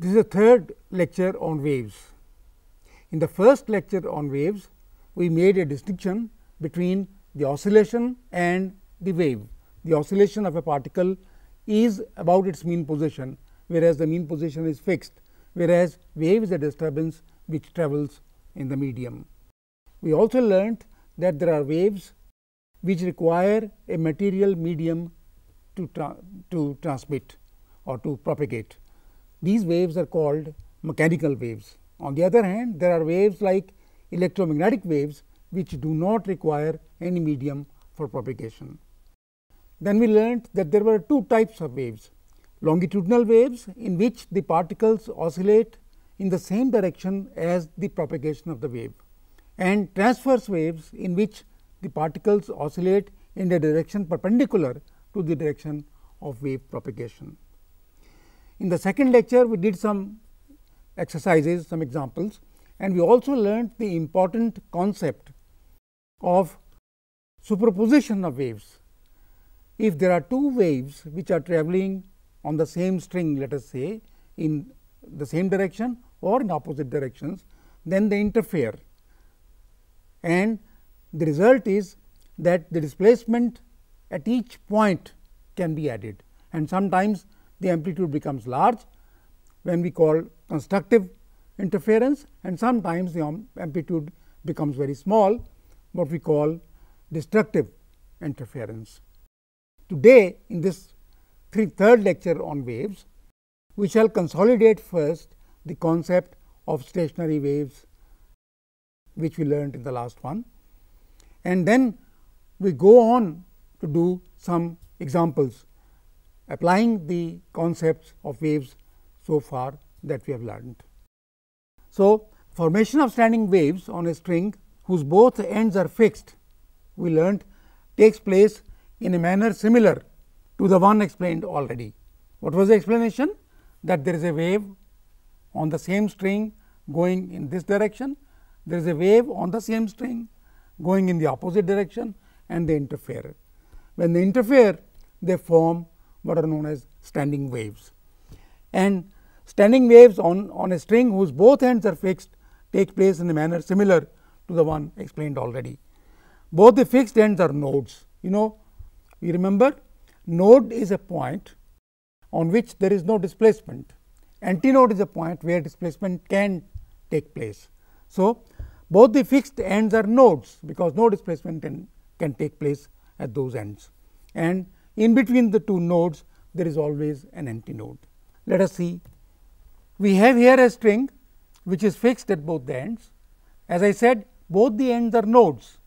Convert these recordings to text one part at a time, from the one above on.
This is the third lecture on waves. In the first lecture on waves, we made a distinction between the oscillation and the wave. The oscillation of a particle is about its mean position, whereas the mean position is fixed, whereas wave is a disturbance which travels in the medium. We also learnt that there are waves which require a material medium to, tra to transmit or to propagate. These waves are called mechanical waves. On the other hand, there are waves like electromagnetic waves which do not require any medium for propagation. Then we learnt that there were two types of waves, longitudinal waves in which the particles oscillate in the same direction as the propagation of the wave and transverse waves in which the particles oscillate in a direction perpendicular to the direction of wave propagation. In the second lecture, we did some exercises, some examples, and we also learnt the important concept of superposition of waves. If there are two waves which are travelling on the same string, let us say, in the same direction or in opposite directions, then they interfere. And the result is that the displacement at each point can be added and sometimes the amplitude becomes large when we call constructive interference and sometimes the amplitude becomes very small what we call destructive interference. Today in this three, third lecture on waves, we shall consolidate first the concept of stationary waves which we learned in the last one and then we go on to do some examples applying the concepts of waves so far that we have learned. So, formation of standing waves on a string whose both ends are fixed we learned takes place in a manner similar to the one explained already. What was the explanation? That there is a wave on the same string going in this direction, there is a wave on the same string going in the opposite direction and they interfere. When they interfere, they form what are known as standing waves. And standing waves on, on a string whose both ends are fixed take place in a manner similar to the one explained already. Both the fixed ends are nodes. You know, you remember node is a point on which there is no displacement. Antinode is a point where displacement can take place. So, both the fixed ends are nodes because no displacement can, can take place at those ends and in between the two nodes there is always an empty node. Let us see we have here a string which is fixed at both the ends. As I said both the ends are nodes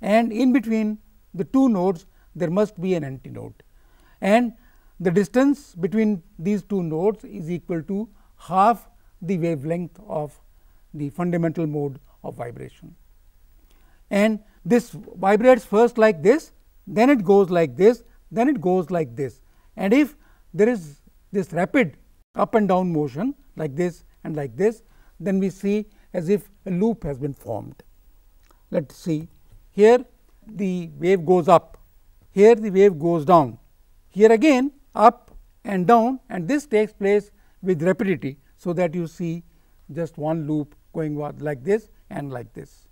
and in between the two nodes there must be an empty node and the distance between these two nodes is equal to half the wavelength of the fundamental mode of vibration. And this vibrates first like this, then it goes like this, then it goes like this. And if there is this rapid up and down motion like this and like this, then we see as if a loop has been formed. Let us see here the wave goes up, here the wave goes down, here again up and down and this takes place with rapidity. So, that you see just one loop going like this and like this.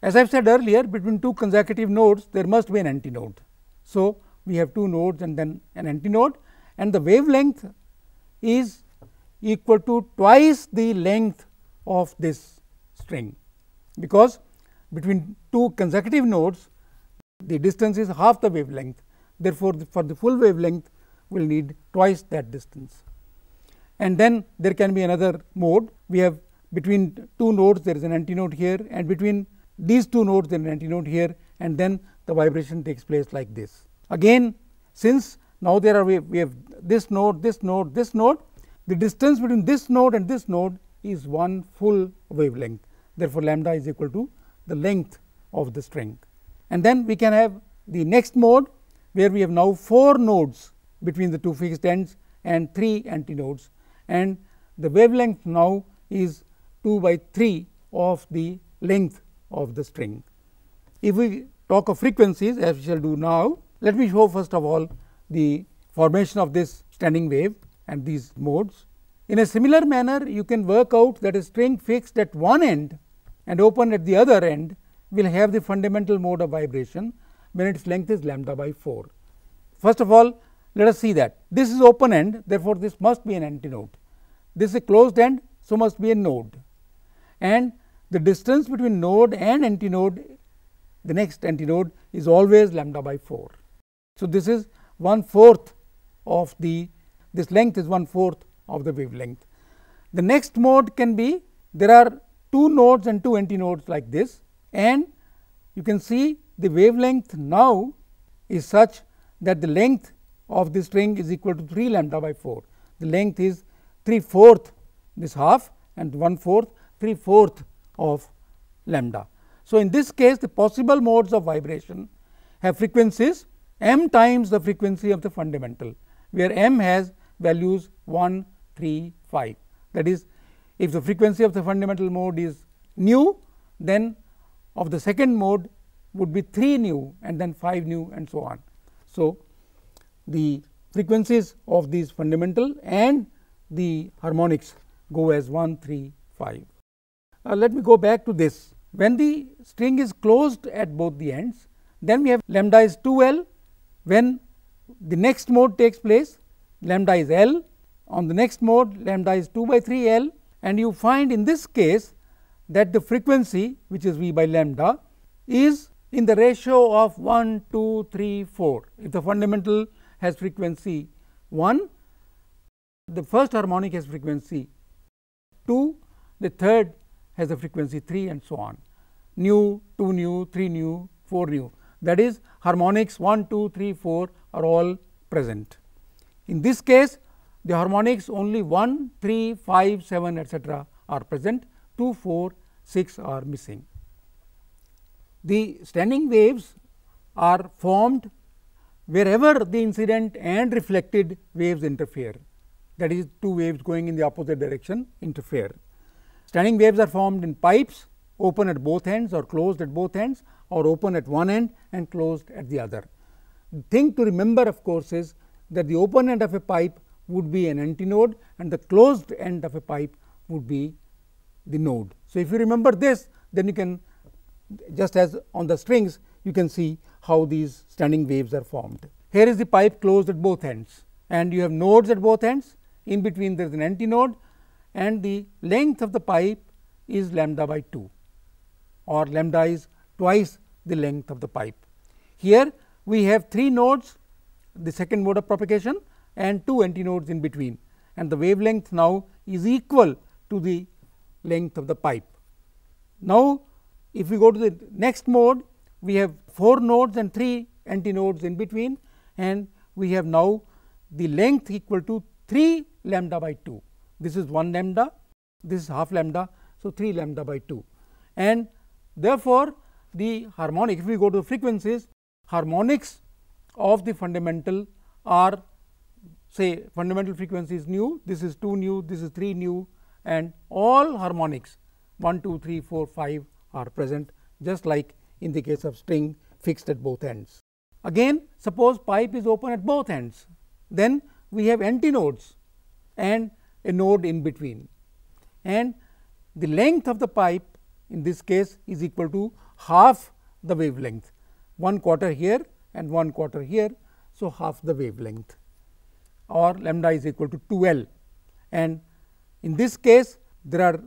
As I have said earlier between two consecutive nodes there must be an antinode. So, we have two nodes and then an antinode and the wavelength is equal to twice the length of this string because between two consecutive nodes the distance is half the wavelength therefore for the full wavelength we will need twice that distance and then there can be another mode we have between two nodes there is an antinode here and between these two nodes there is an antinode here and then the vibration takes place like this Again since now there are we, we have this node, this node, this node, the distance between this node and this node is one full wavelength. Therefore, lambda is equal to the length of the string. And then we can have the next mode where we have now 4 nodes between the two fixed ends and 3 antinodes and the wavelength now is 2 by 3 of the length of the string. If we talk of frequencies as we shall do now, let me show first of all the formation of this standing wave and these modes. In a similar manner, you can work out that a string fixed at one end and open at the other end will have the fundamental mode of vibration when its length is lambda by 4. First of all, let us see that this is open end, therefore, this must be an antinode. This is a closed end, so must be a node. And the distance between node and antinode, the next antinode is always lambda by 4. So, this is one fourth of the this length is one fourth of the wavelength. The next mode can be there are two nodes and two antinodes like this and you can see the wavelength now is such that the length of the string is equal to 3 lambda by 4. The length is 3 fourth this half and 1 fourth 3 fourth of lambda. So, in this case the possible modes of vibration have frequencies m times the frequency of the fundamental where m has values 1, 3, 5. That is if the frequency of the fundamental mode is nu then of the second mode would be 3 nu and then 5 nu and so on. So, the frequencies of these fundamental and the harmonics go as 1, 3, 5. Uh, let me go back to this. When the string is closed at both the ends, then we have lambda is 2L when the next mode takes place lambda is L on the next mode lambda is 2 by 3 L and you find in this case that the frequency which is V by lambda is in the ratio of 1, 2, 3, 4. If the fundamental has frequency 1, the first harmonic has frequency 2, the third has a frequency 3 and so on, nu, 2 nu, 3 nu, 4 nu that is harmonics 1, 2, 3, 4 are all present. In this case the harmonics only 1, 3, 5, 7 etc., are present 2, 4, 6 are missing. The standing waves are formed wherever the incident and reflected waves interfere that is two waves going in the opposite direction interfere. Standing waves are formed in pipes open at both ends or closed at both ends or open at one end and closed at the other. The thing to remember of course is that the open end of a pipe would be an antinode and the closed end of a pipe would be the node. So, if you remember this then you can just as on the strings you can see how these standing waves are formed. Here is the pipe closed at both ends and you have nodes at both ends in between there is an antinode and the length of the pipe is lambda by 2 or lambda is twice the length of the pipe. Here we have 3 nodes the second mode of propagation and 2 antinodes in between and the wavelength now is equal to the length of the pipe. Now, if we go to the next mode we have 4 nodes and 3 antinodes in between and we have now the length equal to 3 lambda by 2. This is 1 lambda, this is half lambda. So, 3 lambda by 2 and Therefore, the harmonic if we go to frequencies harmonics of the fundamental are say fundamental frequency is nu, this is 2 nu, this is 3 nu and all harmonics 1, 2, 3, 4, 5 are present just like in the case of string fixed at both ends. Again suppose pipe is open at both ends then we have antinodes and a node in between and the length of the pipe in this case is equal to half the wavelength, one quarter here and one quarter here. So, half the wavelength or lambda is equal to 2 L and in this case there are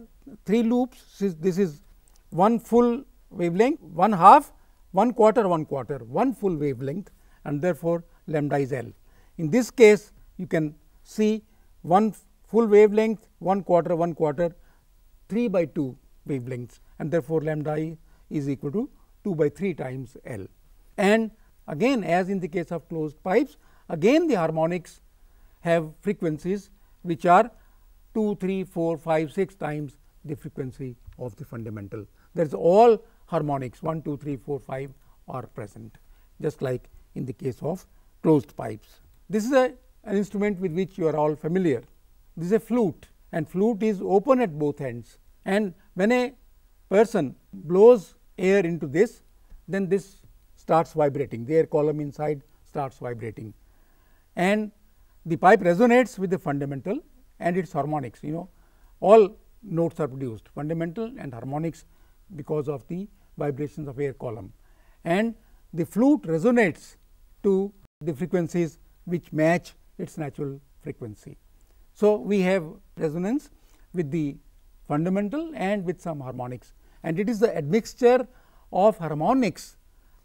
three loops since this is one full wavelength, one half, one quarter, one quarter, one full wavelength and therefore, lambda is L. In this case you can see one full wavelength, one quarter, one quarter, 3 by 2 wavelengths and therefore, lambda i is equal to 2 by 3 times L. And again as in the case of closed pipes, again the harmonics have frequencies which are 2, 3, 4, 5, 6 times the frequency of the fundamental. That is all harmonics 1, 2, 3, 4, 5 are present just like in the case of closed pipes. This is a, an instrument with which you are all familiar. This is a flute and flute is open at both ends and when a person blows air into this then this starts vibrating the air column inside starts vibrating and the pipe resonates with the fundamental and its harmonics you know all notes are produced fundamental and harmonics because of the vibrations of air column and the flute resonates to the frequencies which match its natural frequency. So, we have resonance with the fundamental and with some harmonics. And it is the admixture of harmonics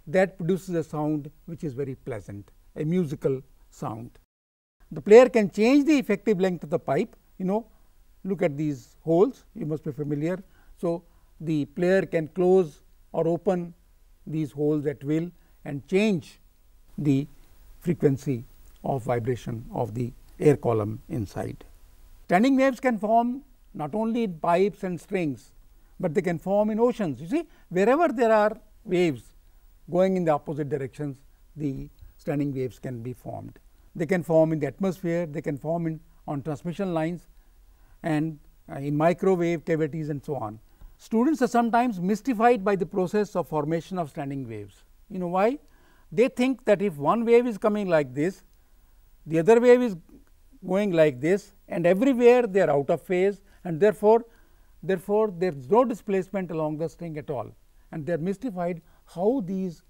that produces a sound which is very pleasant, a musical sound. The player can change the effective length of the pipe, you know, look at these holes, you must be familiar. So, the player can close or open these holes at will and change the frequency of vibration of the air column inside. Standing waves can form not only in pipes and strings, but they can form in oceans. You see, wherever there are waves going in the opposite directions, the standing waves can be formed. They can form in the atmosphere, they can form in, on transmission lines and uh, in microwave cavities and so on. Students are sometimes mystified by the process of formation of standing waves. You know why? They think that if one wave is coming like this, the other wave is going like this and everywhere they are out of phase and therefore, therefore there is no displacement along the string at all and they are mystified how these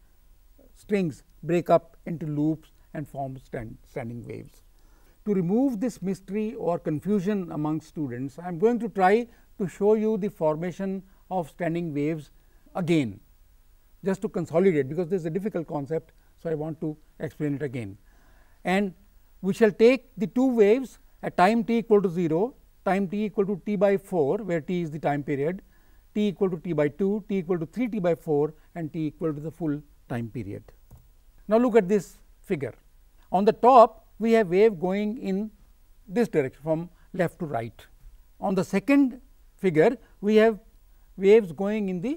strings break up into loops and form stand, standing waves. To remove this mystery or confusion among students, I am going to try to show you the formation of standing waves again just to consolidate because this is a difficult concept. So, I want to explain it again and we shall take the two waves at time t equal to 0 time t equal to t by 4 where t is the time period, t equal to t by 2, t equal to 3 t by 4 and t equal to the full time period. Now, look at this figure. On the top we have wave going in this direction from left to right. On the second figure we have waves going in the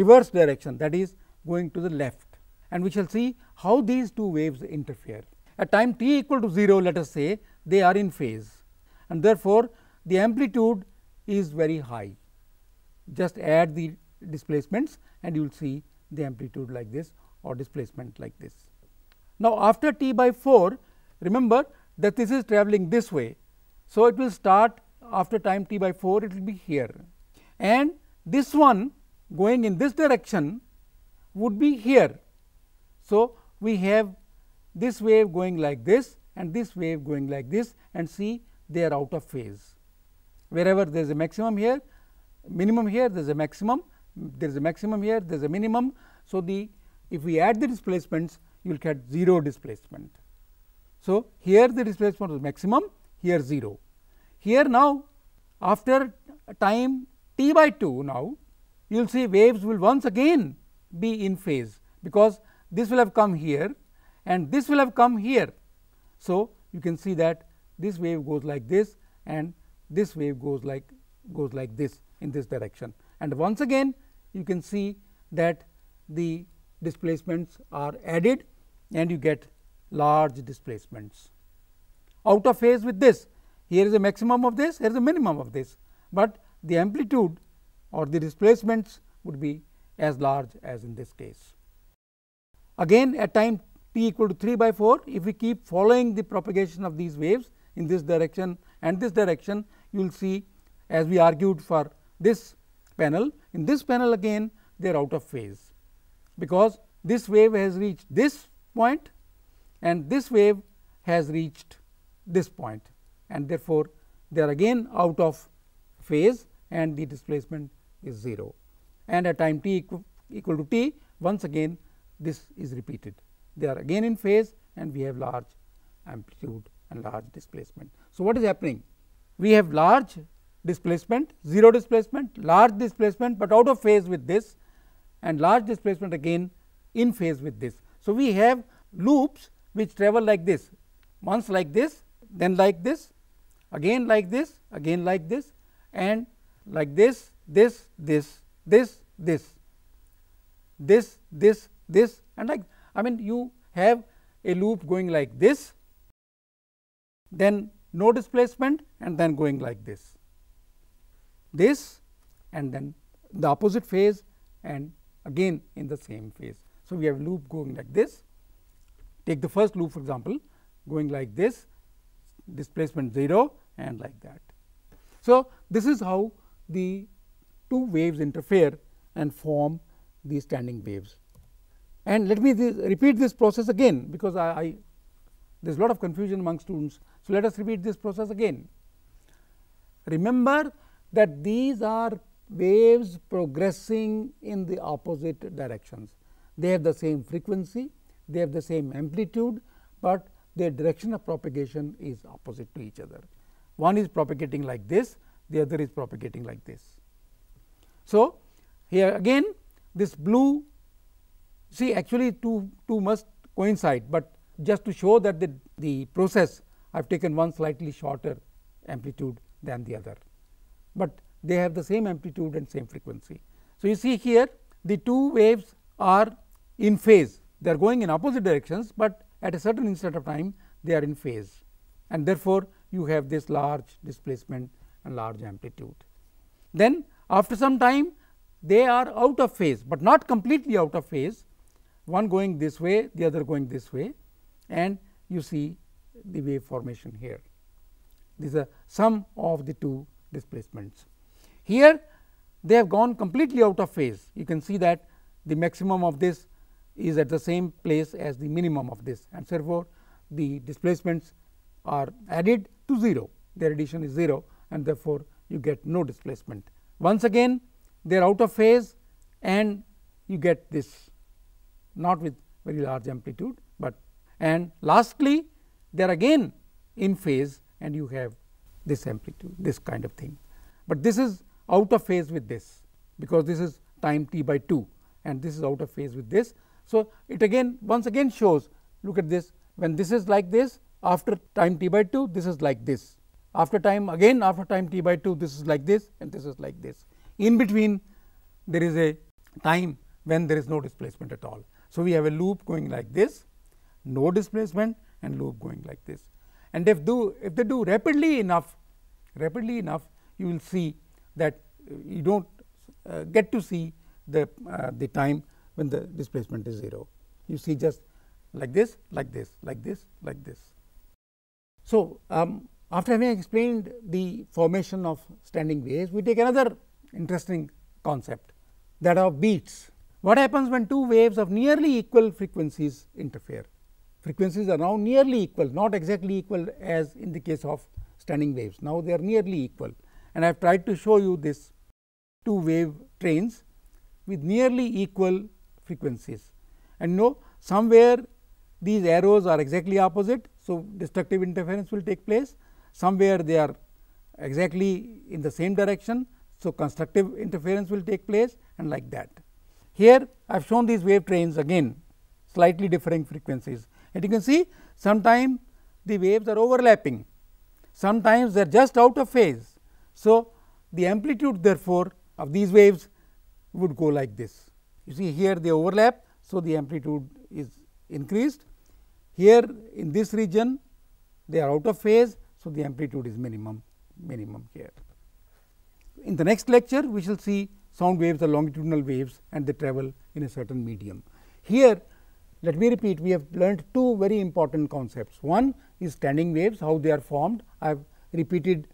reverse direction that is going to the left and we shall see how these two waves interfere. At time t equal to 0 let us say they are in phase and therefore, the amplitude is very high. Just add the displacements and you will see the amplitude like this or displacement like this. Now, after t by 4 remember that this is traveling this way. So, it will start after time t by 4 it will be here and this one going in this direction would be here. So, we have this wave going like this and this wave going like this and see they are out of phase wherever there is a maximum here, minimum here, there is a maximum, there is a maximum here, there is a minimum. So, the if we add the displacements, you will get 0 displacement. So, here the displacement was maximum, here 0. Here now, after time t by 2 now, you will see waves will once again be in phase, because this will have come here and this will have come here. So, you can see that this wave goes like this and this wave goes like goes like this in this direction. And once again you can see that the displacements are added and you get large displacements. Out of phase with this, here is a maximum of this, here is a minimum of this, but the amplitude or the displacements would be as large as in this case. Again at time t equal to 3 by 4, if we keep following the propagation of these waves in this direction and this direction, you will see as we argued for this panel. In this panel again they are out of phase, because this wave has reached this point and this wave has reached this point and therefore, they are again out of phase and the displacement is 0. And at time t equal, equal to t once again this is repeated. They are again in phase and we have large amplitude and large displacement. So, what is happening? we have large displacement, 0 displacement, large displacement, but out of phase with this and large displacement again in phase with this. So, we have loops which travel like this once like this then like this again like this again like this and like this this this this this this this this and like I mean you have a loop going like this then no displacement and then going like this. This and then the opposite phase and again in the same phase. So, we have loop going like this. Take the first loop for example, going like this displacement 0 and like that. So, this is how the two waves interfere and form the standing waves. And let me repeat this process again because I, I there is a lot of confusion among students. So, let us repeat this process again. Remember that these are waves progressing in the opposite directions. They have the same frequency, they have the same amplitude, but their direction of propagation is opposite to each other. One is propagating like this, the other is propagating like this. So, here again this blue see actually two, two must coincide, but just to show that the, the process I have taken one slightly shorter amplitude than the other, but they have the same amplitude and same frequency. So, you see here the two waves are in phase they are going in opposite directions, but at a certain instant of time they are in phase and therefore, you have this large displacement and large amplitude. Then after some time they are out of phase, but not completely out of phase one going this way the other going this way and you see the wave formation here. These are sum of the two displacements. Here they have gone completely out of phase. You can see that the maximum of this is at the same place as the minimum of this and therefore, the displacements are added to 0. Their addition is 0 and therefore, you get no displacement. Once again they are out of phase and you get this not with very large amplitude and lastly they are again in phase and you have this amplitude this kind of thing. But this is out of phase with this because this is time t by 2 and this is out of phase with this. So, it again once again shows look at this when this is like this after time t by 2 this is like this after time again after time t by 2 this is like this and this is like this. In between there is a time when there is no displacement at all. So, we have a loop going like this no displacement and loop going like this. And if do if they do rapidly enough, rapidly enough, you will see that uh, you don't uh, get to see the uh, the time when the displacement is zero. You see just like this, like this, like this, like this. So um, after having explained the formation of standing waves, we take another interesting concept that of beats. What happens when two waves of nearly equal frequencies interfere? frequencies are now nearly equal, not exactly equal as in the case of standing waves. Now, they are nearly equal and I have tried to show you this two wave trains with nearly equal frequencies. And know somewhere these arrows are exactly opposite. So, destructive interference will take place, somewhere they are exactly in the same direction. So, constructive interference will take place and like that. Here I have shown these wave trains again slightly differing frequencies and you can see sometimes the waves are overlapping, sometimes they are just out of phase. So, the amplitude therefore, of these waves would go like this. You see here they overlap, so the amplitude is increased. Here in this region they are out of phase, so the amplitude is minimum, minimum here. In the next lecture we shall see sound waves are longitudinal waves and they travel in a certain medium. Here let me repeat, we have learned two very important concepts. One is standing waves, how they are formed. I have repeated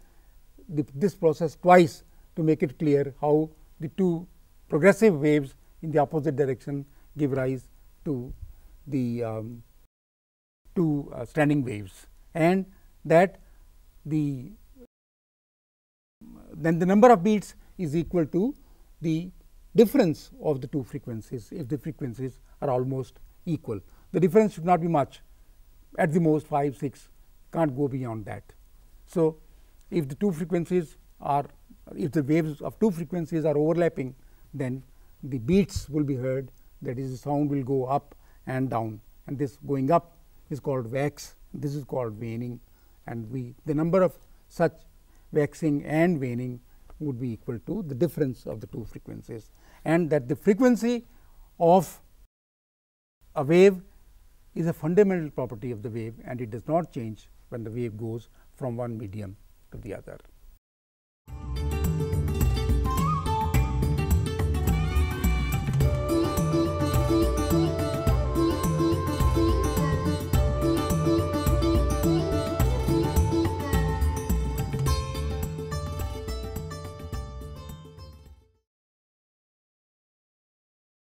the, this process twice to make it clear how the two progressive waves in the opposite direction give rise to the um, two uh, standing waves and that the then the number of beats is equal to the difference of the two frequencies if the frequencies are almost equal. The difference should not be much at the most 5, 6 can't go beyond that. So, if the two frequencies are if the waves of two frequencies are overlapping then the beats will be heard that is the sound will go up and down and this going up is called wax this is called waning and we the number of such waxing and waning would be equal to the difference of the two frequencies and that the frequency of a wave is a fundamental property of the wave and it does not change when the wave goes from one medium to the other.